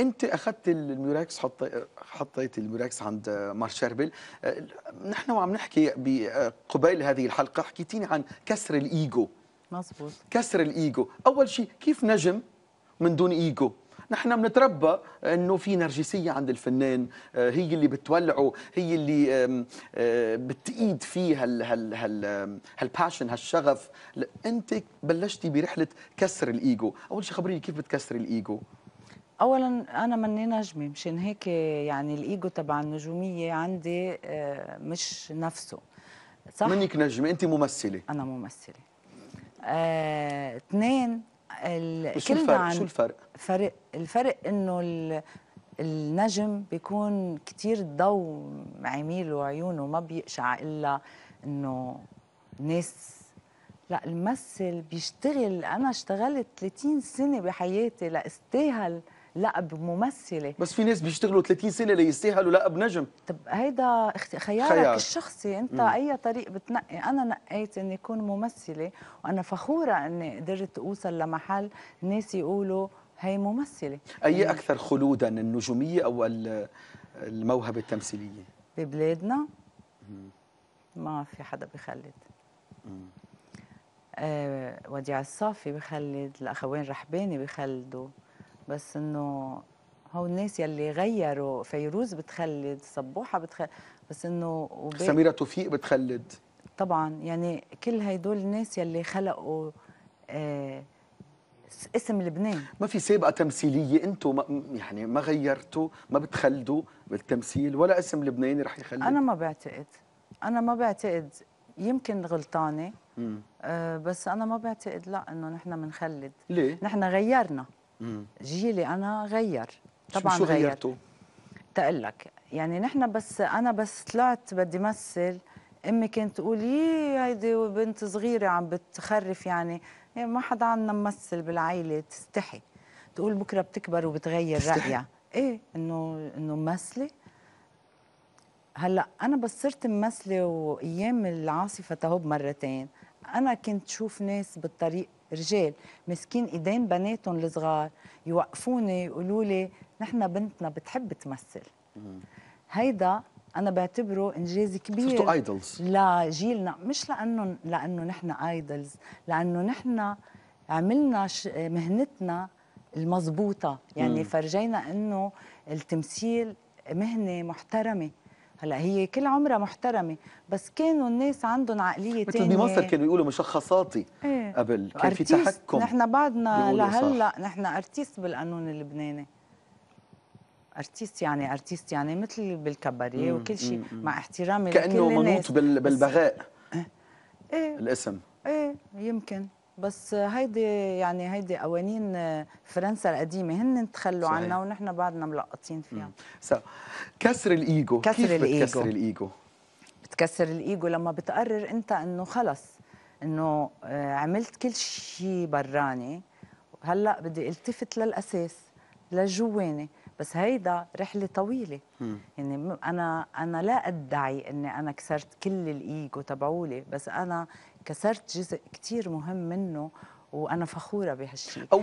انت اخذت الميوراكس حطيت الميوراكس عند مار شربل آه، نحن وعم نحكي آه، قبيل هذه الحلقه حكيتيني عن كسر الايجو مظبوط كسر الايجو اول شيء كيف نجم من دون ايجو نحن بنتربى انه في نرجسيه عند الفنان آه، هي اللي بتولعه هي اللي بتقيد فيه هال هال هال هالباشن هالشغف انت بلشتي برحله كسر الايجو اول شيء خبريني كيف بتكسر الايجو اولا انا مني نجمه مشان هيك يعني الايجو تبع النجوميه عندي آه، مش نفسه صح منك نجمه انت ممثله انا ممثله آه، اثنين آه، شو الفرق عن... شو الفرق فرق الفرق انه ال... النجم بيكون كتير ضو عميله وعيونه ما بيقشع الا انه ناس لا الممثل بيشتغل انا اشتغلت 30 سنه بحياتي لاستاهل لا بممثله بس في ناس بيشتغلوا 30 سنه ليستاهلوا لا بنجم طب هيدا خيارك خيار. الشخصي انت مم. اي طريق بتنقي انا نقيت اني اكون ممثله وانا فخوره اني قدرت اوصل لمحل ناس يقولوا هي ممثله اي يعني اكثر خلودا النجوميه او الموهبه التمثيليه ببلادنا مم. ما في حدا بخلد آه وديع الصافي بخلد الاخوين رحباني بخلدوا بس انه هو الناس يلي غيروا فيروز بتخلد صبوحه بتخلد بس انه سميره توفيق بتخلد طبعا يعني كل هيدول الناس يلي خلقوا آه اسم لبنان ما في سابقه تمثيليه انتم يعني ما غيرتوا ما بتخلدوا بالتمثيل ولا اسم لبناني رح يخلد انا ما بعتقد انا ما بعتقد يمكن غلطانه آه بس انا ما بعتقد لا انه نحن بنخلد ليه نحن غيرنا جيلي انا غير طبعا شو غيرتوا؟ تقلك يعني نحن بس انا بس طلعت بدي مثل امي كانت تقول يي إيه، هيدي بنت صغيره عم بتخرف يعني, يعني ما حدا عنا ممثل بالعائله تستحي تقول بكره بتكبر وبتغير رايها ايه انه انه ممثله هلا انا بس صرت ممثله وايام العاصفه تهب مرتين انا كنت شوف ناس بالطريق رجال مسكين ايدين بناتهم الصغار يوقفوني يقولوا لي نحن بنتنا بتحب تمثل هيدا انا بعتبره انجاز كبير صرتوا ايدلز لجيلنا مش لانه لانه نحن ايدلز لانه نحن عملنا مهنتنا المضبوطه يعني مم. فرجينا انه التمثيل مهنه محترمه هلا هي كل عمرها محترمه بس كانوا الناس عندهم عقليه ثانيه مثل بمصر كانوا يقولوا مشخصاتي ايه؟ قبل كان في تحكم نحن بعدنا لهلا نحن ارتيست بالقانون اللبناني ارتيست يعني ارتيست يعني مثل بالكباريه وكل شيء مع احترامي كانه منوط بالبغاء إيه. ايه الاسم ايه يمكن بس هيدي يعني هيدي قوانين فرنسا القديمه هن تخلوا عنا ونحن بعدنا ملقطين فيها كسر الايجو كسر كيف الايجو بتكسر الايجو بتكسر الايجو لما بتقرر انت انه خلص انه آه، عملت كل شيء براني هلا بدي التفت للاساس للجوانه بس هيدا رحله طويله مم. يعني انا انا لا ادعي اني انا كسرت كل الايجو تبعولي بس انا كسرت جزء كتير مهم منه وانا فخوره بهالشيء